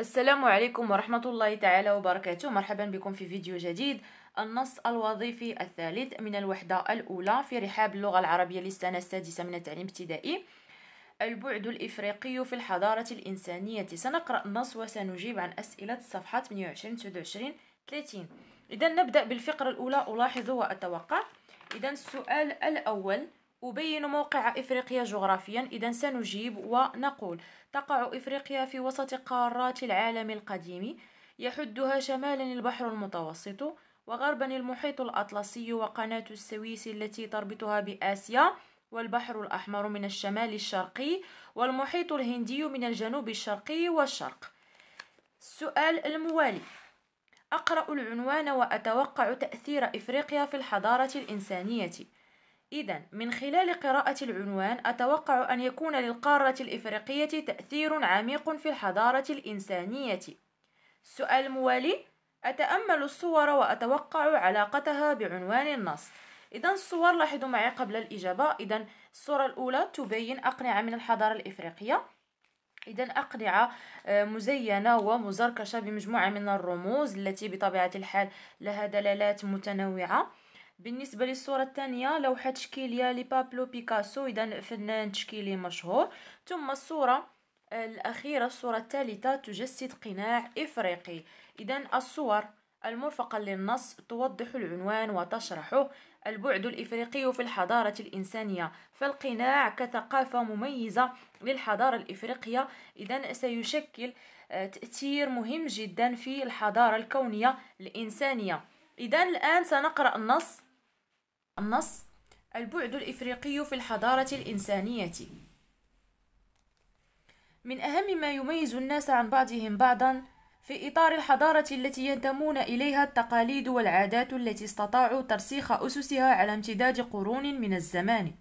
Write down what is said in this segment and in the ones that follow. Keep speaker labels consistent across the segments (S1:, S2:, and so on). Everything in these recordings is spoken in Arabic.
S1: السلام عليكم ورحمة الله تعالى وبركاته مرحبا بكم في فيديو جديد النص الوظيفي الثالث من الوحدة الأولى في رحاب اللغة العربية للسنة السادسة من التعليم الابتدائي البعد الإفريقي في الحضارة الإنسانية سنقرأ النص وسنجيب عن أسئلة الصفحة 28 29 30 إذا نبدأ بالفقرة الأولى ألاحظ وأتوقع إذا السؤال الأول أبين موقع إفريقيا جغرافيا إذا سنجيب ونقول تقع إفريقيا في وسط قارات العالم القديم يحدها شمالا البحر المتوسط وغربا المحيط الأطلسي وقناة السويس التي تربطها بآسيا والبحر الأحمر من الشمال الشرقي والمحيط الهندي من الجنوب الشرقي والشرق السؤال الموالي أقرأ العنوان وأتوقع تأثير إفريقيا في الحضارة الإنسانية إذا من خلال قراءة العنوان أتوقع أن يكون للقارة الإفريقية تأثير عميق في الحضارة الإنسانية. السؤال الموالي أتأمل الصور وأتوقع علاقتها بعنوان النص. إذا الصور لاحظوا معي قبل الإجابة إذا الصورة الأولى تبين أقنعة من الحضارة الإفريقية إذا أقنعة آه، مزينة ومزركشة بمجموعة من الرموز التي بطبيعة الحال لها دلالات متنوعة بالنسبه للصوره الثانيه لوحه تشكيليه لبابلو بيكاسو اذا فنان تشكيلي مشهور ثم الصوره آه، الاخيره الصوره الثالثه تجسد قناع افريقي اذا الصور المرفقة للنص توضح العنوان وتشرحه البعد الإفريقي في الحضارة الإنسانية فالقناع كثقافة مميزة للحضارة الإفريقية إذا سيشكل آه، تأثير مهم جدا في الحضارة الكونية الإنسانية إذا الآن سنقرأ النص النص البعد الإفريقي في الحضارة الإنسانية من أهم ما يميز الناس عن بعضهم بعضا في إطار الحضارة التي ينتمون إليها التقاليد والعادات التي استطاعوا ترسيخ أسسها على امتداد قرون من الزمان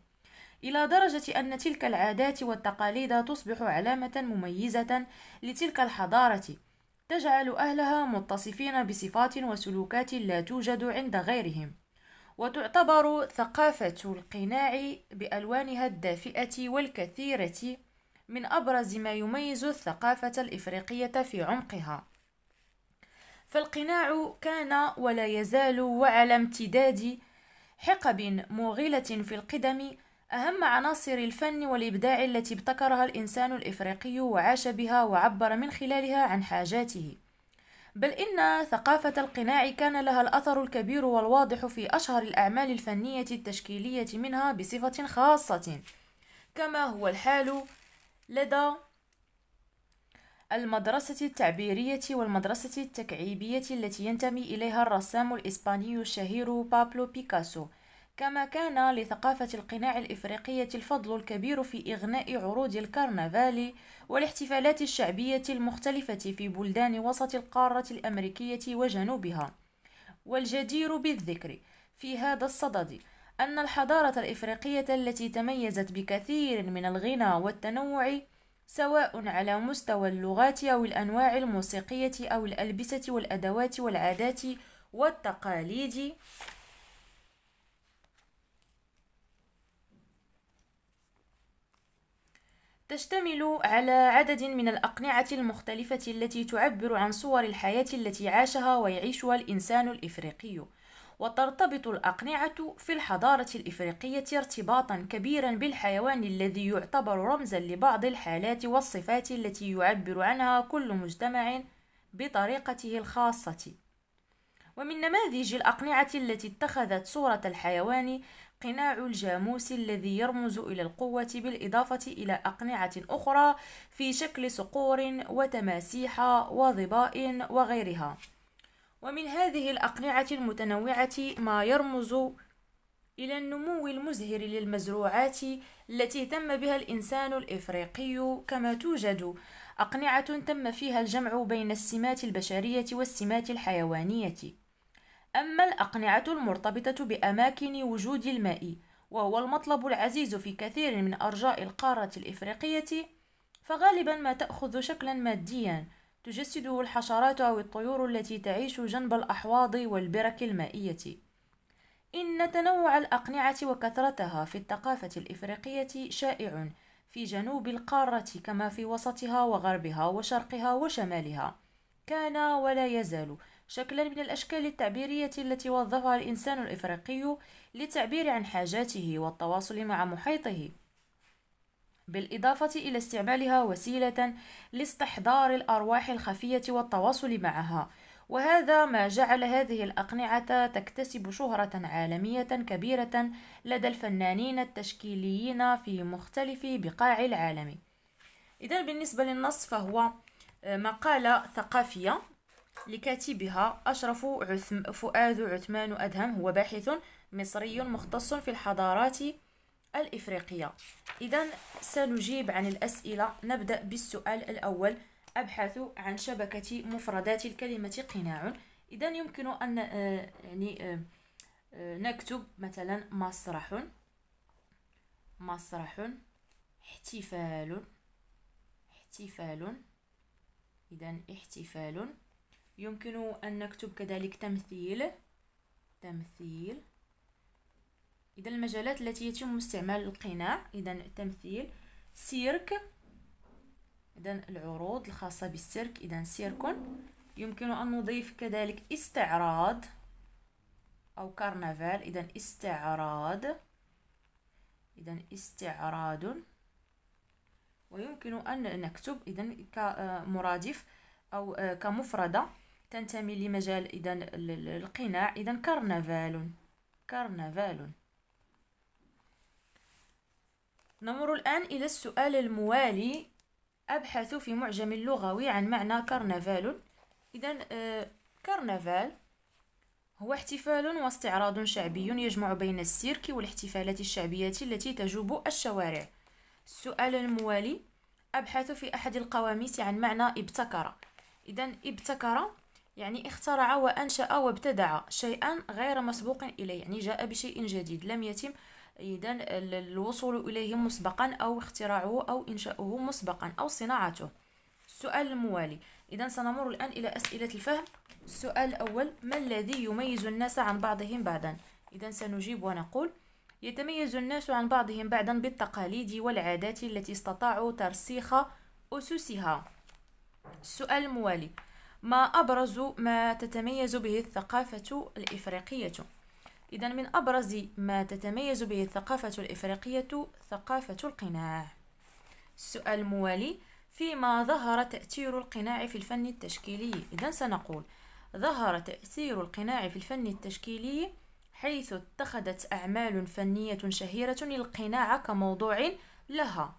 S1: إلى درجة أن تلك العادات والتقاليد تصبح علامة مميزة لتلك الحضارة تجعل أهلها متصفين بصفات وسلوكات لا توجد عند غيرهم وتعتبر ثقافة القناع بألوانها الدافئة والكثيرة من أبرز ما يميز الثقافة الإفريقية في عمقها فالقناع كان ولا يزال وعلى امتداد حقب موغلة في القدم أهم عناصر الفن والإبداع التي ابتكرها الإنسان الإفريقي وعاش بها وعبر من خلالها عن حاجاته بل إن ثقافة القناع كان لها الأثر الكبير والواضح في أشهر الأعمال الفنية التشكيلية منها بصفة خاصة كما هو الحال لدى المدرسة التعبيرية والمدرسة التكعيبية التي ينتمي إليها الرسام الإسباني الشهير بابلو بيكاسو كما كان لثقافة القناع الإفريقية الفضل الكبير في إغناء عروض الكرنفال والاحتفالات الشعبية المختلفة في بلدان وسط القارة الأمريكية وجنوبها والجدير بالذكر في هذا الصدد أن الحضارة الإفريقية التي تميزت بكثير من الغنى والتنوع سواء على مستوى اللغات أو الأنواع الموسيقية أو الألبسة والأدوات والعادات والتقاليد تشتمل على عدد من الأقنعة المختلفة التي تعبر عن صور الحياة التي عاشها ويعيشها الإنسان الإفريقي وترتبط الأقنعة في الحضارة الإفريقية ارتباطا كبيرا بالحيوان الذي يعتبر رمزا لبعض الحالات والصفات التي يعبر عنها كل مجتمع بطريقته الخاصة ومن نماذج الأقنعة التي اتخذت صورة الحيوان قناع الجاموس الذي يرمز إلى القوة بالإضافة إلى أقنعة أخرى في شكل صقور وتماسيح وظباء وغيرها ومن هذه الأقنعة المتنوعة ما يرمز إلى النمو المزهر للمزروعات التي تم بها الإنسان الإفريقي كما توجد أقنعة تم فيها الجمع بين السمات البشرية والسمات الحيوانية أما الأقنعة المرتبطة بأماكن وجود الماء وهو المطلب العزيز في كثير من أرجاء القارة الإفريقية فغالبا ما تأخذ شكلا ماديا تجسده الحشرات أو الطيور التي تعيش جنب الأحواض والبرك المائية إن تنوع الأقنعة وكثرتها في الثقافة الإفريقية شائع في جنوب القارة كما في وسطها وغربها وشرقها وشمالها كان ولا يزال شكلا من الأشكال التعبيرية التي وظفها الإنسان الإفريقي للتعبير عن حاجاته والتواصل مع محيطه بالإضافة إلى استعمالها وسيلة لاستحضار الأرواح الخفية والتواصل معها وهذا ما جعل هذه الأقنعة تكتسب شهرة عالمية كبيرة لدى الفنانين التشكيليين في مختلف بقاع العالم إذا بالنسبة للنص فهو مقالة ثقافية لكاتبها أشرف عثم فؤاد عثمان أدهم هو باحث مصري مختص في الحضارات الإفريقية إذا سنجيب عن الأسئلة نبدأ بالسؤال الأول أبحث عن شبكة مفردات الكلمة قناع إذا يمكن أن آه، يعني آه، آه، نكتب مثلا مسرح مسرح احتفال احتفال إذا احتفال يمكن أن نكتب كذلك تمثيل تمثيل إذا المجالات التي يتم استعمال القناع إذا تمثيل سيرك إذا العروض الخاصة بالسيرك إذا سيرك يمكن أن نضيف كذلك استعراض أو كرنفال إذا استعراض إذا استعراض ويمكن أن نكتب إذا كمرادف أو كمفردة تنتمي لمجال اذا القناع اذا كرنفال كرنفال نمر الآن إلى السؤال الموالي أبحث في معجم اللغوي عن معنى كرنفال إذا آه، كرنفال هو احتفال واستعراض شعبي يجمع بين السيرك والاحتفالات الشعبية التي تجوب الشوارع السؤال الموالي أبحث في أحد القواميس عن معنى ابتكر إذا ابتكر يعني اخترع وأنشأ وابتدع شيئا غير مسبوق إليه يعني جاء بشيء جديد لم يتم إذا الوصول إليه مسبقا أو اختراعه أو إنشاؤه مسبقا أو صناعته السؤال الموالي إذا سنمر الآن إلى أسئلة الفهم السؤال الأول ما الذي يميز الناس عن بعضهم بعضا إذا سنجيب ونقول يتميز الناس عن بعضهم بعضا بالتقاليد والعادات التي استطاعوا ترسيخ أسسها السؤال الموالي ما أبرز ما تتميز به الثقافة الإفريقية إذا من أبرز ما تتميز به الثقافة الإفريقية ثقافة القناع السؤال الموالي فيما ظهر تأثير القناع في الفن التشكيلي إذا سنقول ظهر تأثير القناع في الفن التشكيلي حيث اتخذت أعمال فنية شهيرة القناع كموضوع لها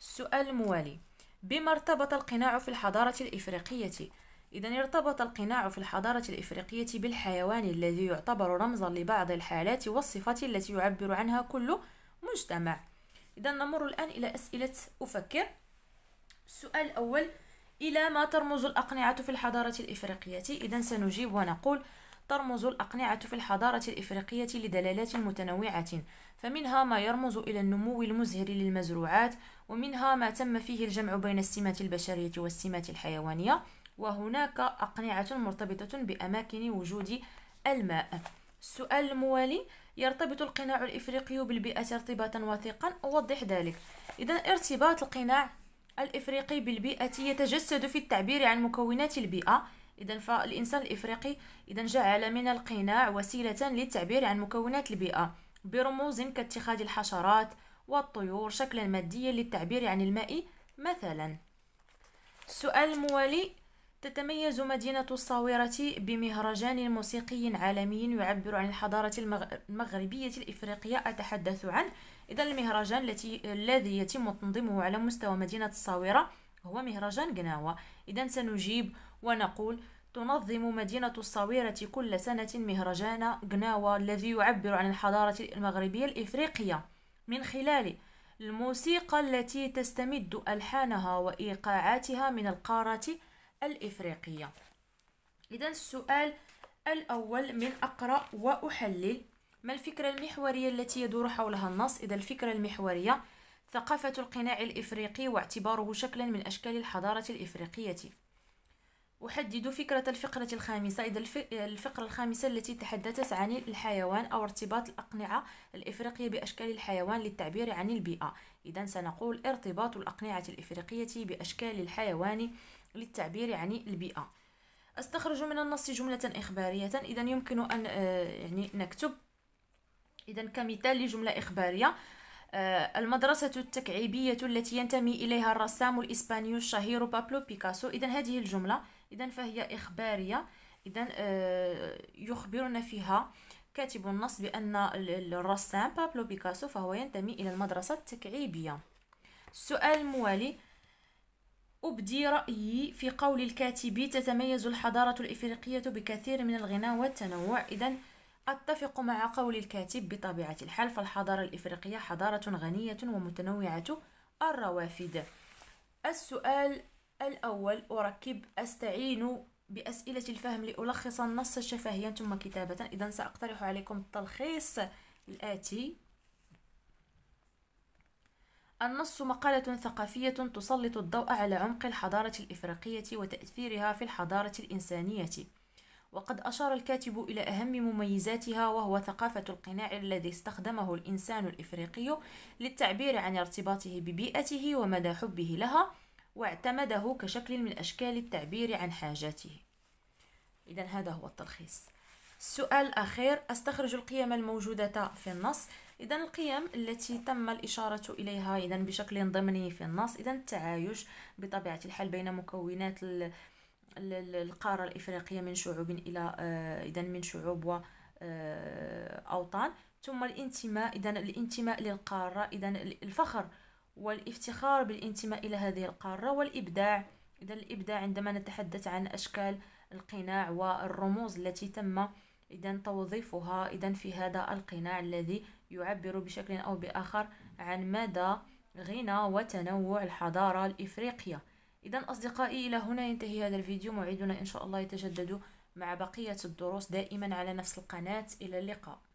S1: السؤال الموالي بما ارتبط القناع في الحضارة الإفريقية إذا ارتبط القناع في الحضارة الإفريقية بالحيوان الذي يعتبر رمزا لبعض الحالات والصفات التي يعبر عنها كل مجتمع إذا نمر الآن إلى أسئلة أفكر السؤال الأول إلى ما ترمز الأقنعة في الحضارة الإفريقية إذا سنجيب ونقول ترمز الأقنعة في الحضارة الإفريقية لدلالات متنوعة فمنها ما يرمز إلى النمو المزهر للمزروعات ومنها ما تم فيه الجمع بين السمات البشرية والسمات الحيوانية وهناك أقنعة مرتبطة بأماكن وجود الماء السؤال الموالي يرتبط القناع الإفريقي بالبيئة ارتباطا وثيقا أوضح ذلك إذا ارتباط القناع الإفريقي بالبيئة يتجسد في التعبير عن مكونات البيئة إذا فالإنسان الإفريقي إذا جعل من القناع وسيلة للتعبير عن مكونات البيئة برموز كاتخاذ الحشرات والطيور شكلا ماديا للتعبير عن الماء مثلا السؤال الموالي تتميز مدينة الصاويرة بمهرجان موسيقي عالمي يعبر عن الحضارة المغربية الإفريقية أتحدث عنه إذا المهرجان التي الذي يتم تنظيمه على مستوى مدينة الصاويرة هو مهرجان قناوة إذا سنجيب ونقول تنظم مدينة الصاويرة كل سنة مهرجان قناوة الذي يعبر عن الحضارة المغربية الإفريقية من خلال الموسيقى التي تستمد ألحانها وإيقاعاتها من القارة الإفريقية إذا السؤال الأول من أقرأ وأحلل ما الفكرة المحورية التي يدور حولها النص إذا الفكرة المحورية ثقافة القناع الإفريقي واعتباره شكلا من أشكال الحضارة الإفريقية أحدد فكرة الفقرة الخامسة إذا الفقرة الخامسة التي تحدثت عن الحيوان أو ارتباط الأقنعة الإفريقية بأشكال الحيوان للتعبير عن البيئة إذا سنقول ارتباط الأقنعة الإفريقية بأشكال الحيوان للتعبير يعني البيئة استخرج من النص جملة إخبارية إذا يمكن أن آه، يعني نكتب إذا كمثال لجملة إخبارية آه، المدرسة التكعيبية التي ينتمي إليها الرسام الإسباني الشهير بابلو بيكاسو إذا هذه الجملة إذا فهي إخبارية إذا آه، يخبرنا فيها كاتب النص بأن الرسام بابلو بيكاسو فهو ينتمي إلى المدرسة التكعيبية السؤال الموالي أبدي رأيي في قول الكاتب تتميز الحضارة الإفريقية بكثير من الغنى والتنوع إذا أتفق مع قول الكاتب بطبيعة الحال فالحضارة الإفريقية حضارة غنية ومتنوعة الروافد السؤال الأول أركب أستعين بأسئلة الفهم لألخص النص شفهيا ثم كتابة إذا سأقترح عليكم التلخيص الآتي النص مقالة ثقافية تسلط الضوء على عمق الحضارة الإفريقية وتأثيرها في الحضارة الإنسانية وقد أشار الكاتب إلى أهم مميزاتها وهو ثقافة القناع الذي استخدمه الإنسان الإفريقي للتعبير عن ارتباطه ببيئته ومدى حبه لها واعتمده كشكل من أشكال التعبير عن حاجاته إذا هذا هو التلخيص السؤال الأخير أستخرج القيم الموجودة في النص اذا القيم التي تم الاشاره اليها اذا بشكل ضمني في النص اذا التعايش بطبيعه الحال بين مكونات القاره الافريقيه من شعوب الى آه، اذا من شعوب و آه، اوطان ثم الانتماء اذا الانتماء للقاره اذا الفخر والافتخار بالانتماء الى هذه القاره والابداع اذا الابداع عندما نتحدث عن اشكال القناع والرموز التي تم إذا توظيفها إذا في هذا القناع الذي يعبر بشكل أو بآخر عن مدى غنى وتنوع الحضارة الإفريقية إذا أصدقائي إلى هنا ينتهي هذا الفيديو موعدنا إن شاء الله يتجدد مع بقية الدروس دائما على نفس القناة إلى اللقاء